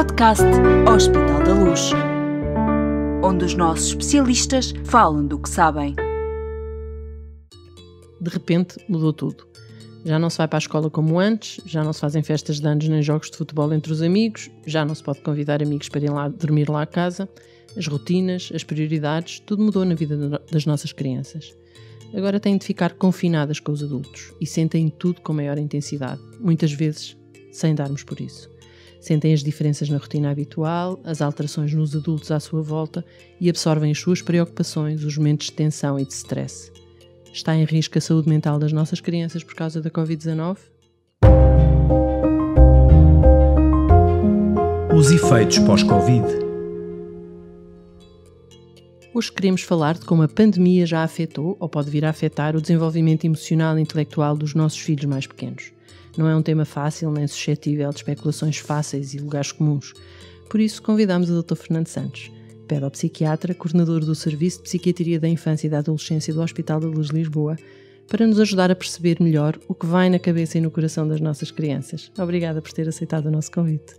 podcast Hospital da Luz, onde os nossos especialistas falam do que sabem. De repente mudou tudo. Já não se vai para a escola como antes, já não se fazem festas de anos nem jogos de futebol entre os amigos, já não se pode convidar amigos para ir lá dormir lá a casa. As rotinas, as prioridades, tudo mudou na vida das nossas crianças. Agora têm de ficar confinadas com os adultos e sentem tudo com maior intensidade, muitas vezes sem darmos por isso sentem as diferenças na rotina habitual, as alterações nos adultos à sua volta e absorvem as suas preocupações, os momentos de tensão e de stress. Está em risco a saúde mental das nossas crianças por causa da Covid-19? Os efeitos pós-Covid. Hoje queremos falar de como a pandemia já afetou ou pode vir a afetar o desenvolvimento emocional e intelectual dos nossos filhos mais pequenos. Não é um tema fácil nem suscetível de especulações fáceis e lugares comuns. Por isso, convidamos o Dr. Fernando Santos, pedopsiquiatra, coordenador do Serviço de Psiquiatria da Infância e da Adolescência do Hospital da Luz Lisboa, para nos ajudar a perceber melhor o que vai na cabeça e no coração das nossas crianças. Obrigada por ter aceitado o nosso convite.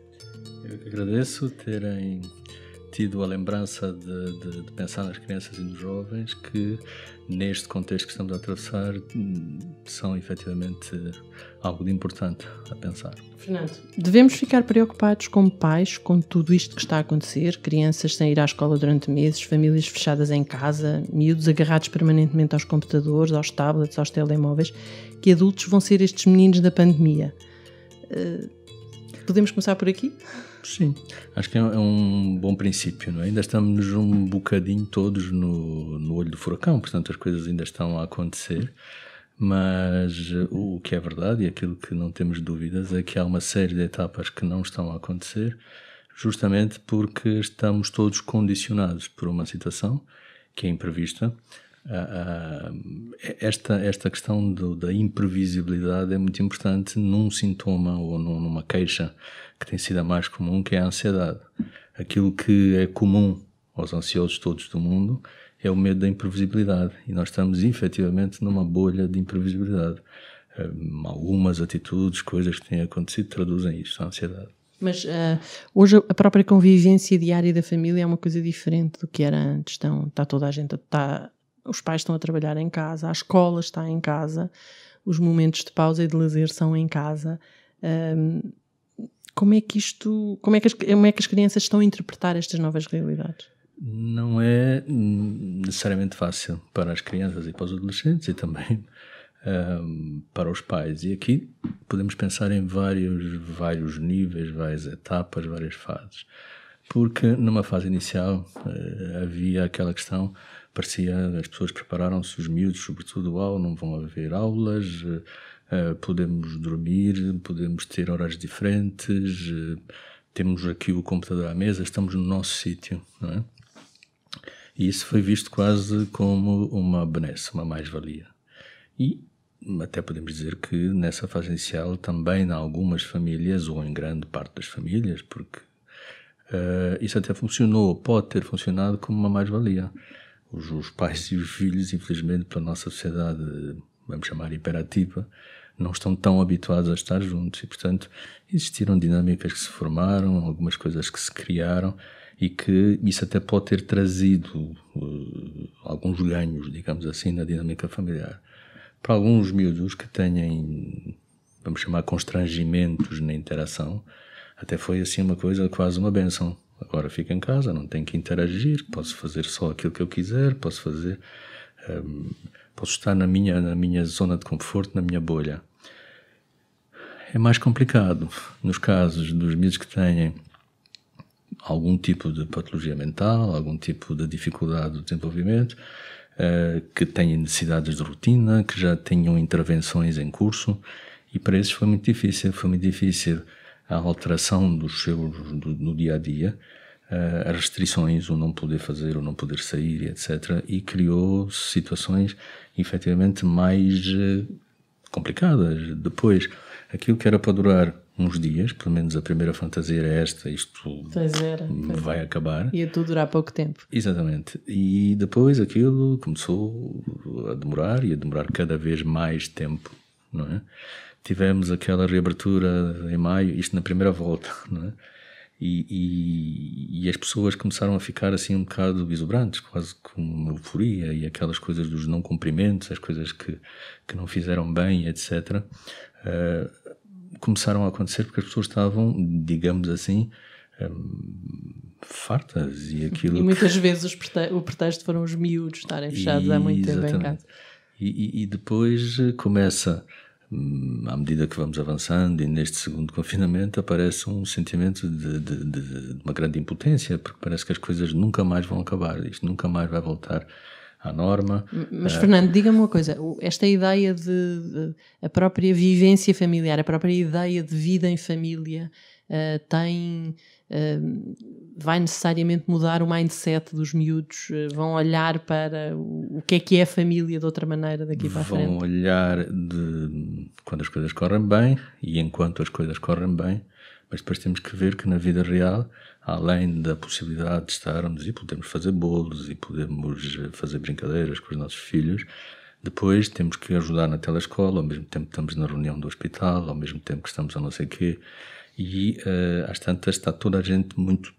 Eu que agradeço terem tido a lembrança de, de, de, pensar nas crianças e nos jovens que, neste contexto que estamos a atravessar, são efetivamente algo de importante a pensar. Fernando. Devemos ficar preocupados como pais com tudo isto que está a acontecer: crianças sem ir à escola durante meses, famílias fechadas em casa, miúdos agarrados permanentemente aos computadores, aos tablets, aos telemóveis. Que adultos vão ser estes meninos da pandemia? Eh, podemos começar por aqui? Sim, acho que é, é um bom princípio, não é? Ainda estamos um bocadinho todos no, no olho do furacão, portanto as coisas ainda estão a acontecer, mas o, o que é verdade e aquilo que não temos dúvidas é que há uma série de etapas que não estão a acontecer, justamente porque estamos todos condicionados por uma situação que é imprevista, ah, ah, esta, esta questão do, da imprevisibilidade é muito importante num sintoma ou numa queixa que tem sido a mais comum, que é a ansiedade. Aquilo que é comum aos ansiosos todos do mundo é o medo da imprevisibilidade e nós estamos efetivamente numa bolha de imprevisibilidade. Ah, algumas atitudes, coisas que têm acontecido traduzem isto, a ansiedade. Mas uh, hoje a própria convivência diária da família é uma coisa diferente do que era antes. Então, está toda a gente, está os pais estão a trabalhar em casa, a escola está em casa, os momentos de pausa e de lazer são em casa. Um, como é que isto, como é que, as, como é que as crianças estão a interpretar estas novas realidades? Não é necessariamente fácil para as crianças e para os adolescentes e também um, para os pais. E aqui podemos pensar em vários, vários níveis, várias etapas, várias fases. Porque numa fase inicial eh, havia aquela questão parecia as pessoas prepararam-se, os miúdos, sobretudo, uau, não vão haver aulas, eh, eh, podemos dormir, podemos ter horas diferentes, eh, temos aqui o computador à mesa, estamos no nosso sítio, não é? E isso foi visto quase como uma benesse, uma mais-valia. E até podemos dizer que nessa fase inicial também em algumas famílias, ou em grande parte das famílias, porque uh, isso até funcionou, pode ter funcionado como uma mais-valia os, os pais e os filhos, infelizmente, pela nossa sociedade, vamos chamar hiperativa, não estão tão habituados a estar juntos e, portanto, existiram dinâmicas que se formaram, algumas coisas que se criaram e que isso até pode ter trazido uh, alguns ganhos, digamos assim, na dinâmica familiar. Para alguns miúdos que têm, vamos chamar, constrangimentos na interação, até foi assim uma coisa quase uma benção Agora fico em casa, não tenho que interagir, posso fazer só aquilo que eu quiser, posso fazer. Um, posso estar na minha, na minha zona de conforto, na minha bolha. É mais complicado nos casos dos miúdos que têm algum tipo de patologia mental, algum tipo de dificuldade do desenvolvimento, uh, que têm necessidades de rotina, que já tenham intervenções em curso, e para esses foi muito difícil, foi muito difícil a alteração dos seus, do, no dia a dia, eh, as restrições, o não poder fazer, o não poder sair, etc. E criou situações efetivamente mais eh, complicadas. Depois, aquilo que era para durar uns dias, pelo menos a primeira fantasia era esta, isto pois era, pois vai era. acabar. Ia tudo durar pouco tempo. Exatamente. E depois aquilo começou a demorar e a demorar cada vez mais tempo, não é? tivemos aquela reabertura em maio, isto na primeira volta, é? e, e, e, as pessoas começaram a ficar assim um bocado exuberantes, quase com uma euforia e aquelas coisas dos não cumprimentos, as coisas que, que não fizeram bem, etc. Uh, eh, começaram a acontecer porque as pessoas estavam, digamos assim, um, eh, fartas e aquilo. E muitas que... vezes o pretexto foram os miúdos estarem fechados e, há muito tempo em casa. E, e, depois eh, começa Hum, à medida que vamos avançando e neste segundo confinamento aparece um sentimento de, de, de, uma grande impotência, porque parece que as coisas nunca mais vão acabar, isto nunca mais vai voltar à norma. Mas, é... Fernando, diga-me uma coisa: esta ideia de, de, a própria vivência familiar, a própria ideia de vida em família, uh, tem. Uh, vai necessariamente mudar o mindset dos miúdos? Uh, vão olhar para o, o que é que é família de outra maneira daqui para vão a frente? Vão olhar de quando as coisas correm bem e enquanto as coisas correm bem, mas depois temos que ver que na vida real, além da possibilidade de estarmos e podemos fazer bolos e podemos eh, fazer brincadeiras com os nossos filhos, depois temos que ajudar na telescola, ao mesmo tempo que estamos na reunião do hospital, ao mesmo tempo que estamos a não sei o quê. E uh, às tantas está toda a gente muito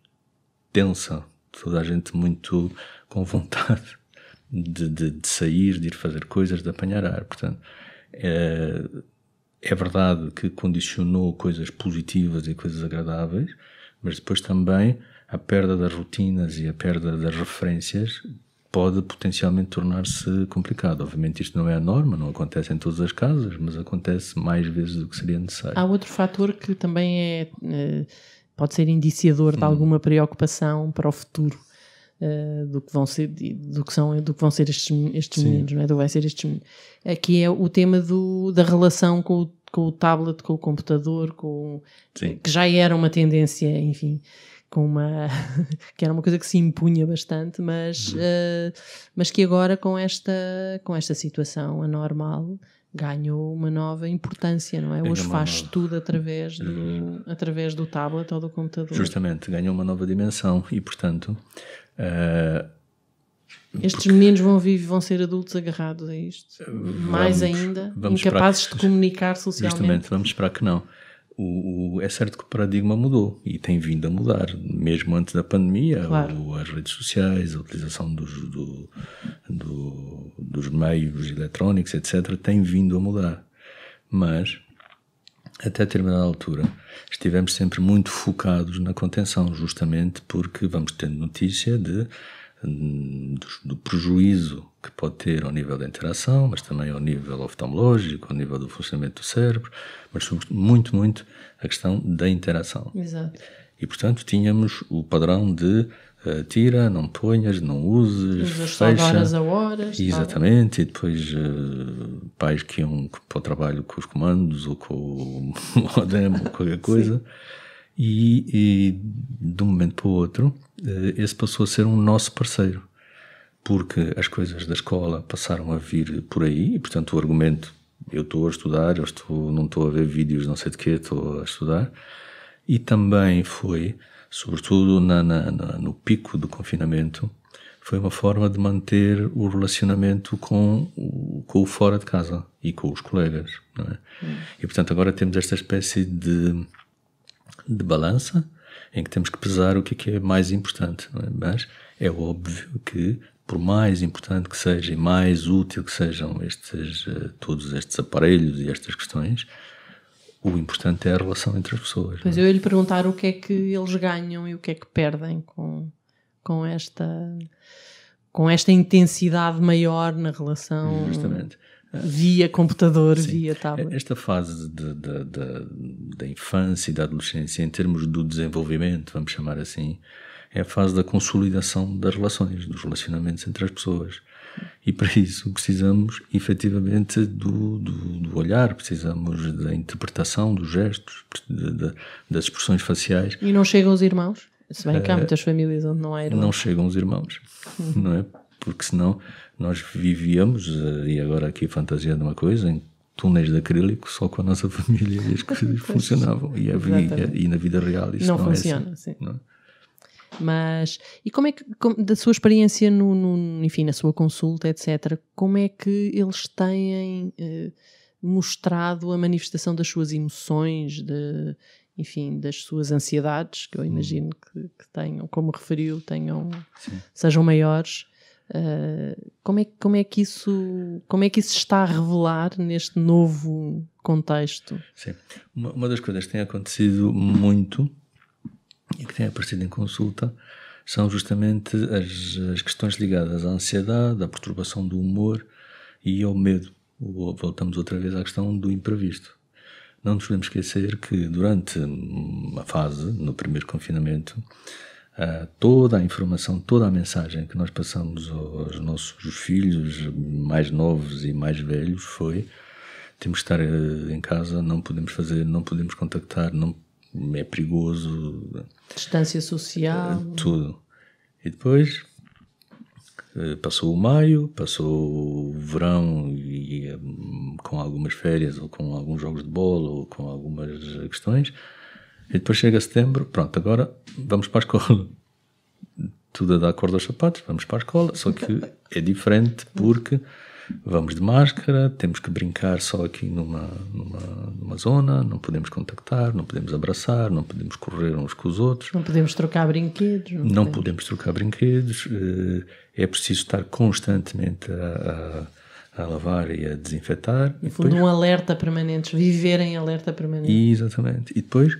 tensa, toda a gente muito com vontade de, de, de sair, de ir fazer coisas, de apanhar ar. Portanto, uh, é verdade que condicionou coisas positivas e coisas agradáveis, mas depois também a perda das rotinas e a perda das referências pode potencialmente tornar-se complicado. Obviamente isto não é a norma, não acontece em todas as casas, mas acontece mais vezes do que seria necessário. Há outro fator que também é, eh, pode ser indiciador de hum. alguma preocupação para o futuro uh, do que vão ser do que são do que vão ser estes, estes Sim. meninos, não é? Do vai ser estes meninos. Aqui eh, é o tema do, da relação com o, com o tablet, com o computador, com Sim. que já era uma tendência, enfim, com uma que era uma coisa que se impunha bastante, mas uh, mas que agora com esta com esta situação anormal ganhou uma nova importância, não é? Hoje faz nova... tudo através do, uhum. através do tablet ou do computador. Justamente, ganhou uma nova dimensão e, portanto, Uh, estes porque... meninos vão viver, vão ser adultos agarrados a isto, eh, vamos, mais ainda, incapazes que, de comunicar socialmente. Justamente, vamos esperar que não. O, o, é certo que o paradigma mudou e tem vindo a mudar, mesmo antes da pandemia, claro. o, as redes sociais, a utilização dos, do, do, dos meios eletrónicos, etc., tem vindo a mudar. Mas até determinada altura, estivemos sempre muito focados na contenção, justamente porque vamos tendo notícia de, hum, do, do, prejuízo que pode ter ao nível da interação, mas também ao nível oftalmológico, ao nível do funcionamento do cérebro, mas muito, muito a questão da interação. Exato. E, portanto, tínhamos o padrão de eh, tira, não ponhas, não uses, Usas fecha. horas a horas. Tá. Exatamente, e depois uh, eh, pais que iam para o trabalho com os comandos ou com o modem ou qualquer coisa. E, e, de um momento para o outro, uh, esse passou a ser um nosso parceiro. Porque as coisas da escola passaram a vir por aí, e portanto o argumento, eu estou a estudar, eu estou, não estou a ver vídeos, não sei de quê, estou a estudar e também foi, sobretudo na, na, na, no pico do confinamento, foi uma forma de manter o relacionamento com, com o fora de casa e com os colegas. É? Hum. E portanto agora temos esta espécie de, de balança em que temos que pesar o que é, que é mais importante. É? Mas é óbvio que por mais importante que seja e mais útil que sejam estes, eh, todos estes aparelhos e estas questões, o importante é a relação entre as pessoas. Pois não? É? eu ia lhe perguntar o que é que eles ganham e o que é que perdem com, com esta com esta intensidade maior na relação Justamente. via computador, Sim. via tablet. É, esta fase da infância e da adolescência, em termos do desenvolvimento, vamos chamar assim, é a fase da consolidação das relações, dos relacionamentos entre as pessoas. E para isso precisamos efetivamente do, do, do olhar, precisamos da interpretação dos gestos, de, de, das expressões faciais. E não chegam os irmãos? Se bem que há eh, muitas famílias onde não há irmãos. Não chegam os irmãos, hum. não é? Porque senão nós vivíamos, eh, e agora aqui fantasiando uma coisa, em túneis de acrílico só com a nossa família e as coisas funcionavam. E, havia, e, na vida real isso não, não é funciona, é assim. Sim. Não é? Mas, e como é que, como, da sua experiência, no, no, enfim, na sua consulta, etc., como é que eles têm eh, mostrado a manifestação das suas emoções, de, enfim, das suas ansiedades, que eu hum. imagino que, que tenham, como referiu, tenham, sejam maiores. Uh, como, é, como, é que isso, como é que isso está a revelar neste novo contexto? Sim, uma, uma das coisas que tem acontecido muito e que têm aparecido em consulta são justamente as, as questões ligadas à ansiedade, à perturbação do humor e ao medo. Voltamos outra vez à questão do imprevisto. Não nos podemos esquecer que durante uma fase, no primeiro confinamento, ah, toda a informação, toda a mensagem que nós passamos aos nossos filhos mais novos e mais velhos foi temos que estar eh, em casa, não podemos fazer, não podemos contactar, não é perigoso. Distância social. Eh, tudo. E depois eh, passou o maio, passou o verão e hum, com algumas férias ou com alguns jogos de bola ou com algumas questões. E depois chega setembro, pronto, agora vamos para a escola. Tudo a dar cor aos sapatos, vamos para a escola, só que é diferente porque vamos de máscara, temos que brincar só aqui numa, numa, numa, zona, não podemos contactar, não podemos abraçar, não podemos correr uns com os outros. Não podemos trocar brinquedos. Não, não podemos. podemos. trocar brinquedos. Eh, é preciso estar constantemente a, a, a lavar e a desinfetar. No fundo, depois... um alerta permanente, viver em alerta permanente. Exatamente. E depois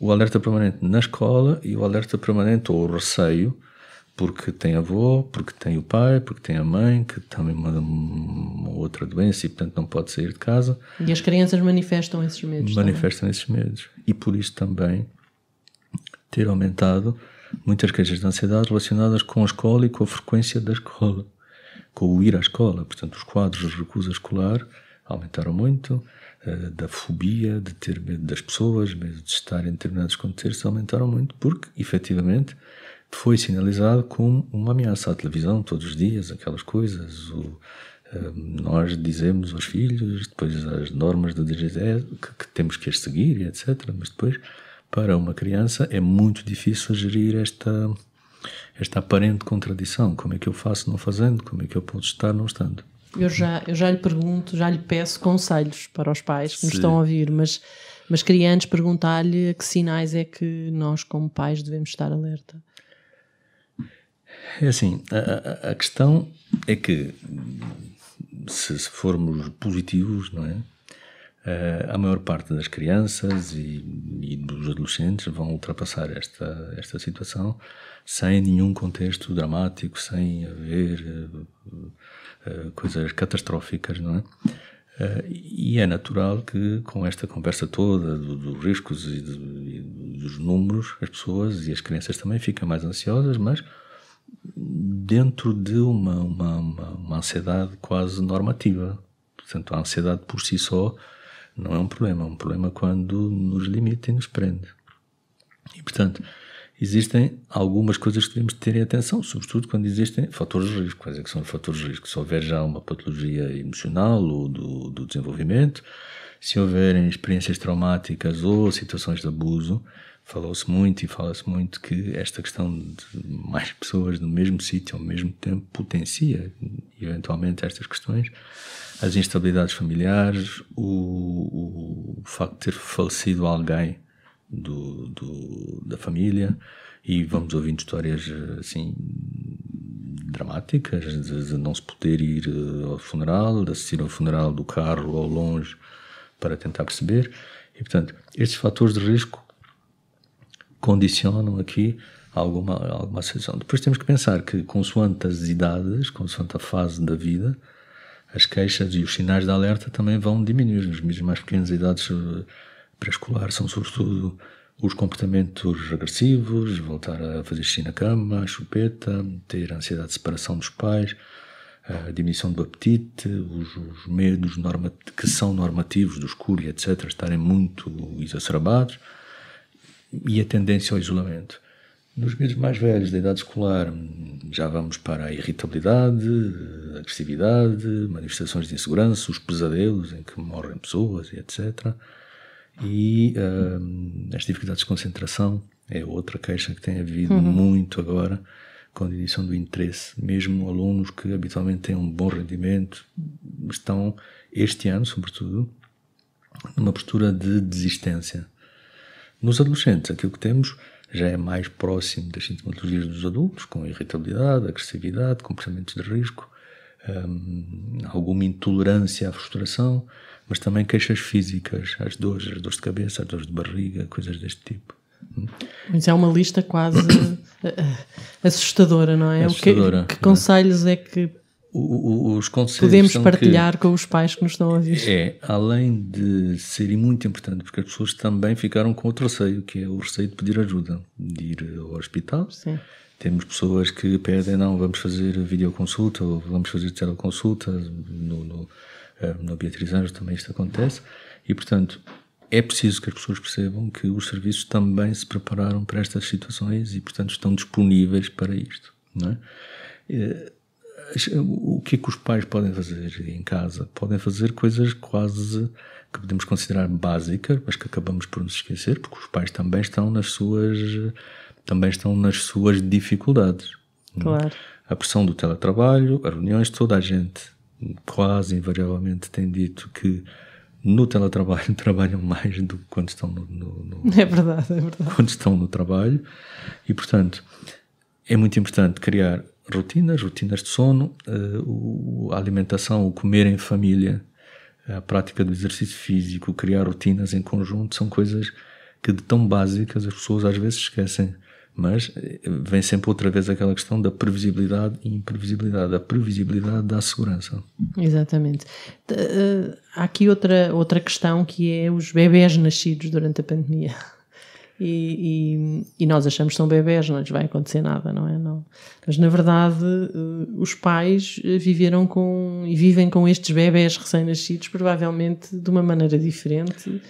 o alerta permanente na escola e o alerta permanente ou o receio porque tem avô, porque tem o pai, porque tem a mãe, que também uma, uma outra doença e, portanto, não pode sair de casa. E as crianças manifestam esses medos. Manifestam também. esses medos. E por isso também ter aumentado muitas queixas de ansiedade relacionadas com a escola e com a frequência da escola, com o ir à escola. Portanto, os quadros de recusa escolar aumentaram muito, eh, da fobia, de ter medo das pessoas, medo de estar em determinados contextos, aumentaram muito, porque, efetivamente, foi sinalizado como uma ameaça à televisão todos os dias, aquelas coisas. O, eh, nós dizemos aos filhos, depois as normas do DGT que, que, temos que as seguir, etc. Mas depois, para uma criança, é muito difícil gerir esta, esta aparente contradição. Como é que eu faço não fazendo? Como é que eu posso estar não estando? Eu já, eu já lhe pergunto, já lhe peço conselhos para os pais que nos estão a ouvir, mas, mas queria antes perguntar-lhe que sinais é que nós, como pais, devemos estar alerta. É assim, a, a, questão é que se, se, formos positivos, não é? a maior parte das crianças e, e, dos adolescentes vão ultrapassar esta, esta situação sem nenhum contexto dramático, sem haver uh, uh, coisas catastróficas, não é? Eh, e é natural que com esta conversa toda dos do riscos e, do, e dos números, as pessoas e as crianças também ficam mais ansiosas, mas dentro de uma, uma, uma, uma ansiedade quase normativa. Portanto, a ansiedade por si só não é um problema, é um problema quando nos limita e nos prende. E, portanto, existem algumas coisas que devemos ter em atenção, sobretudo quando existem fatores de risco. Quais é que são os fatores de risco? Se houver já uma patologia emocional ou do, do desenvolvimento, se houverem experiências traumáticas ou situações de abuso, falou-se muito e fala-se muito que esta questão de mais pessoas no mesmo sítio ao mesmo tempo potencia eventualmente estas questões, as instabilidades familiares, o, o facto de ter falecido alguém do, do, da família e vamos ouvindo histórias assim dramáticas de, de não se poder ir eh, ao funeral, de assistir ao funeral do carro ao longe para tentar perceber e portanto estes fatores de risco condicionam aqui alguma, alguma associação. Depois temos que pensar que, consoante as idades, consoante a fase da vida, as queixas e os sinais de alerta também vão diminuir. Nos mais pequenas idades eh, pré escolares são, sobretudo, os comportamentos agressivos, voltar a fazer xixi na cama, chupeta, ter ansiedade de separação dos pais, a diminuição do apetite, os, os medos norma, que são normativos do escuro, etc., estarem muito exacerbados e a tendência ao isolamento. Nos meses mais velhos, da idade escolar, já vamos para a irritabilidade, a agressividade, manifestações de insegurança, os pesadelos em que morrem pessoas e etc. E uh, as dificuldades de concentração é outra queixa que tem havido uhum. muito agora, com a diminuição do interesse. Mesmo alunos que habitualmente têm um bom rendimento estão, este ano sobretudo, numa postura de desistência nos adolescentes, aquilo que temos já é mais próximo das sintomatologias dos adultos, com irritabilidade, agressividade, comportamentos de risco, hum, alguma intolerância à frustração, mas também queixas físicas, as dores, as dores de cabeça, as dores de barriga, coisas deste tipo. Hum? Mas é uma lista quase assustadora, não é? Assustadora. O que, que conselhos é? é que os conselhos. Podemos partilhar que, com os pais que nos estão a ouvir. É, além de ser muito importante, porque as pessoas também ficaram com outro receio, que é o receio de pedir ajuda, de ir ao hospital. Sim. Temos pessoas que pedem, não, vamos fazer videoconsulta ou vamos fazer teleconsulta. No, no, eh, no Beatriz Anjos também isto acontece. E, portanto, é preciso que as pessoas percebam que os serviços também se prepararam para estas situações e, portanto, estão disponíveis para isto. Não é? Eh, é o que é que os pais podem fazer em casa? Podem fazer coisas quase que podemos considerar básicas, mas que acabamos por nos esquecer, porque os pais também estão nas suas também estão nas suas dificuldades. Claro. A pressão do teletrabalho, as reuniões, toda a gente quase invariavelmente tem dito que no teletrabalho trabalham mais do que quando estão no, no, no é verdade, é verdade. quando estão no trabalho e portanto é muito importante criar rotinas, rotinas de sono, eh, a alimentação, o comer em família, a prática do exercício físico, criar rotinas em conjunto, são coisas que de tão básicas as pessoas às vezes esquecem. Mas eh, vem sempre outra vez aquela questão da previsibilidade e imprevisibilidade. A previsibilidade dá segurança. Exatamente. Eh, há aqui outra, outra questão que é os bebés nascidos durante a pandemia. E, e, e, nós achamos que são bebés, não lhes vai acontecer nada, não é? Não. Mas na verdade, eh, os pais eh, viveram com e vivem com estes bebés recém-nascidos, provavelmente de uma maneira diferente,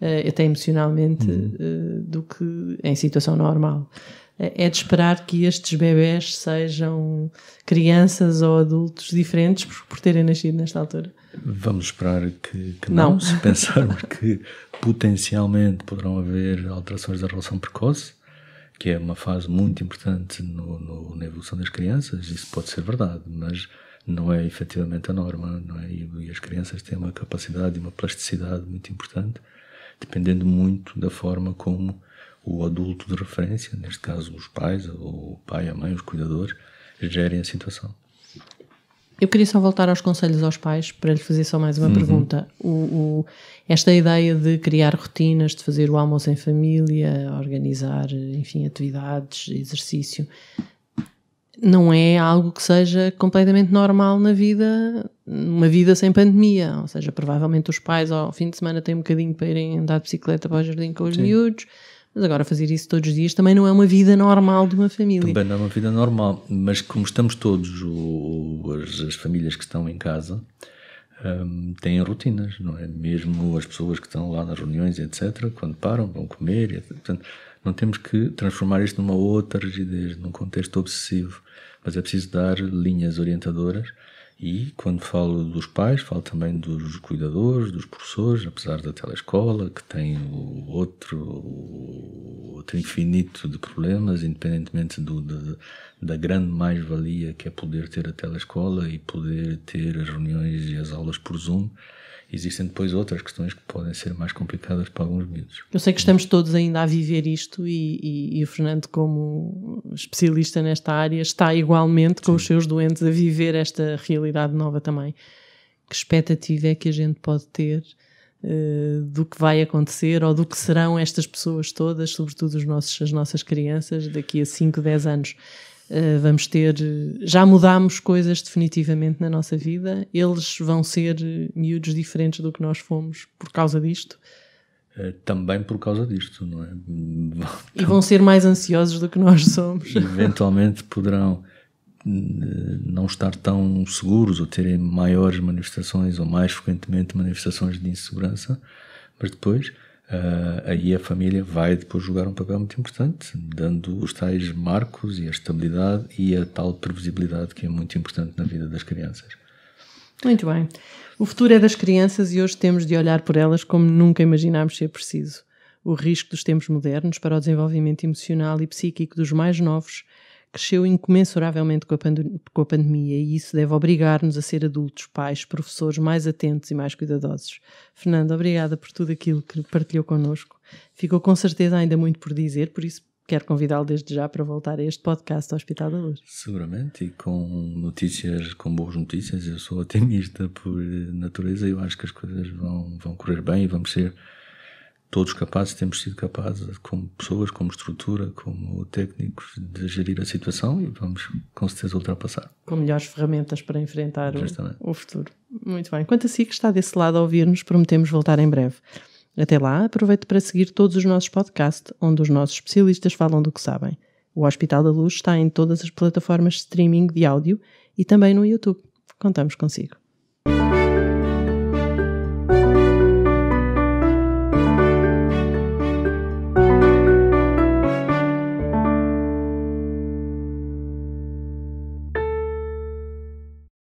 eh, até emocionalmente, uhum. do que em situação normal. É, é de esperar que estes bebés sejam crianças ou adultos diferentes por, por terem nascido nesta altura? Vamos esperar que, que não. não, se pensarmos que potencialmente poderão haver alterações da relação precoce, que é uma fase muito importante no, no, na evolução das crianças, isso pode ser verdade, mas não é efetivamente a norma, não é? E, e as crianças têm uma capacidade e uma plasticidade muito importante, dependendo muito da forma como o adulto de referência, neste caso os pais, ou o pai, a mãe, os cuidadores, gerem a situação. Eu queria só voltar aos conselhos aos pais para lhe fazer só mais uma uhum. pergunta. O, o, esta ideia de criar rotinas, de fazer o almoço em família, organizar, enfim, atividades, exercício, não é algo que seja completamente normal na vida, numa vida sem pandemia. Ou seja, provavelmente os pais ao fim de semana têm um bocadinho para irem andar de bicicleta para o jardim com os Sim. miúdos mas agora fazer isso todos os dias também não é uma vida normal de uma família. Também não é uma vida normal, mas como estamos todos, as, as famílias que estão em casa, um, têm rotinas, não é? Mesmo as pessoas que estão lá nas reuniões, etc., quando param, vão comer, etc. Portanto, não temos que transformar isto numa outra rigidez, num contexto obsessivo. Mas é preciso dar linhas orientadoras e quando falo dos pais, falo também dos cuidadores, dos professores, apesar da telescola, que tem o outro, o outro infinito de problemas, independentemente do, da, da grande mais-valia que é poder ter a telescola e poder ter as reuniões e as aulas por Zoom. Existem depois outras questões que podem ser mais complicadas para alguns miúdos. Eu sei que estamos todos ainda a viver isto e, e, e o Fernando, como especialista nesta área, está igualmente com Sim. os seus doentes a viver esta realidade nova também. Que expectativa é que a gente pode ter uh, do que vai acontecer ou do que serão estas pessoas todas, sobretudo os nossos, as nossas crianças, daqui a 5, 10 anos? Eh, vamos ter. Já mudámos coisas definitivamente na nossa vida, eles vão ser eh, miúdos diferentes do que nós fomos por causa disto. Eh, também por causa disto, não é? E vão ser mais ansiosos do que nós somos. Eventualmente poderão não estar tão seguros ou terem maiores manifestações ou mais frequentemente manifestações de insegurança, mas depois uh, aí a família vai depois jogar um papel muito importante, dando os tais marcos e a estabilidade e a tal previsibilidade que é muito importante na vida das crianças. Muito bem. O futuro é das crianças e hoje temos de olhar por elas como nunca imaginámos ser preciso. O risco dos tempos modernos para o desenvolvimento emocional e psíquico dos mais novos cresceu incomensuravelmente com a, com a pandemia e isso deve obrigar-nos a ser adultos, pais, professores mais atentos e mais cuidadosos. Fernando, obrigada por tudo aquilo que partilhou connosco. Ficou com certeza ainda muito por dizer, por isso quero convidá-lo desde já para voltar a este podcast do Hospital da Luz. Seguramente, e com notícias, com boas notícias, eu sou otimista por natureza, eu acho que as coisas vão, vão correr bem e vamos ser todos capazes, temos sido capazes, como pessoas, como estrutura, como técnicos, de gerir a situação e vamos com certeza ultrapassar. Com melhores ferramentas para enfrentar o, o, futuro. Muito bem. Quanto a si que está desse lado a ouvir-nos, prometemos voltar em breve. Até lá, aproveito para seguir todos os nossos podcasts, onde os nossos especialistas falam do que sabem. O Hospital da Luz está em todas as plataformas de streaming de áudio e também no YouTube. Contamos consigo.